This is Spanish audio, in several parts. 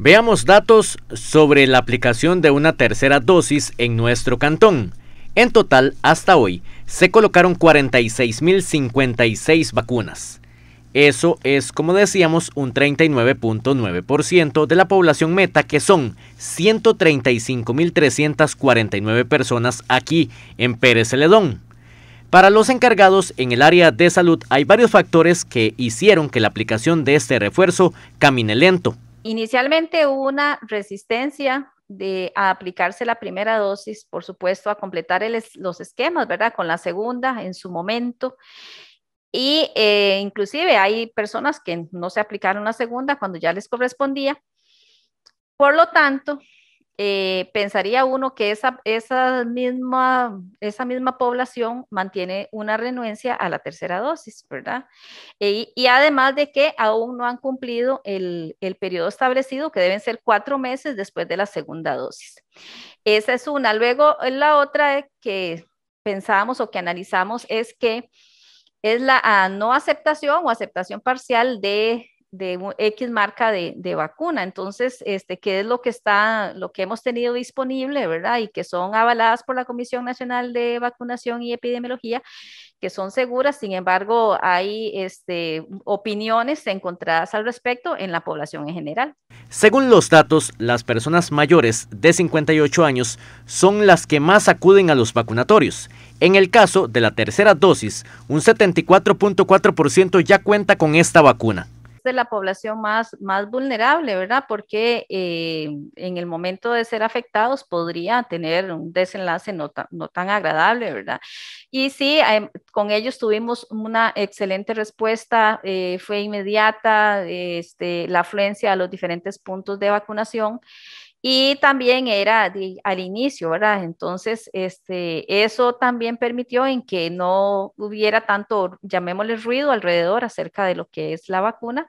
Veamos datos sobre la aplicación de una tercera dosis en nuestro cantón. En total, hasta hoy, se colocaron 46.056 vacunas. Eso es, como decíamos, un 39.9% de la población meta, que son 135.349 personas aquí en Pérez Celedón. Para los encargados en el área de salud hay varios factores que hicieron que la aplicación de este refuerzo camine lento. Inicialmente hubo una resistencia de, a aplicarse la primera dosis, por supuesto, a completar los esquemas, ¿verdad? Con la segunda en su momento. Y eh, inclusive hay personas que no se aplicaron la segunda cuando ya les correspondía. Por lo tanto, eh, pensaría uno que esa, misma, población mantiene una renuencia a la tercera dosis, ¿verdad? y además de que aún no han cumplido el, el, periodo establecido, que deben ser cuatro meses después de la segunda dosis. Esa es una. Luego, la otra que pensamos o que analizamos es que es la ah, no aceptación o aceptación parcial de de X marca de, vacuna. Entonces, este, ¿qué es lo que está, lo que hemos tenido disponible, verdad? Y que son avaladas por la Comisión Nacional de Vacunación y Epidemiología, que son seguras. Sin embargo, hay este, opiniones encontradas al respecto en la población en general. Según los datos, las personas mayores de 58 años son las que más acuden a los vacunatorios. En el caso de la tercera dosis, un 74.4% ya cuenta con esta vacuna de la población más, más vulnerable, ¿verdad? Porque eh, en el momento de ser afectados podría tener un desenlace no tan, no tan agradable, ¿verdad? Y sí, con ellos tuvimos una excelente respuesta, eh, fue inmediata este, la afluencia a los diferentes puntos de vacunación. Y también era al inicio, ¿verdad? Entonces, este, eso también permitió en que no hubiera tanto, llamémosle ruido alrededor acerca de lo que es la vacuna.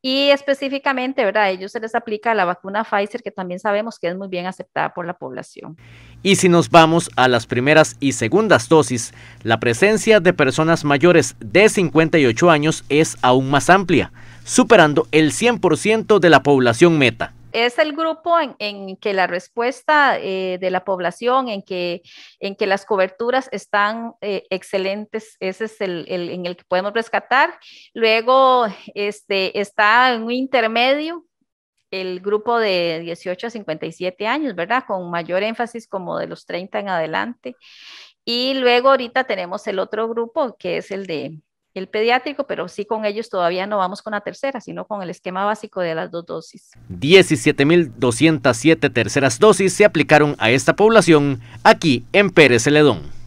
Y específicamente, ¿verdad? A ellos se les aplica la vacuna Pfizer, que también sabemos que es muy bien aceptada por la población. Y si nos vamos a las primeras y segundas dosis, la presencia de personas mayores de 58 años es aún más amplia, superando el 100% de la población meta es el grupo en, que la respuesta eh, de la población, en que, en que las coberturas están eh, excelentes, ese es el, el, en el que podemos rescatar. Luego este, está en un intermedio el grupo de 18 a 57 años, ¿verdad? Con mayor énfasis como de los 30 en adelante. Y luego ahorita tenemos el otro grupo que es el de el pediátrico, pero sí con ellos todavía no vamos con la tercera, sino con el esquema básico de las dos dosis. 17.207 terceras dosis se aplicaron a esta población aquí en Pérez Celedón.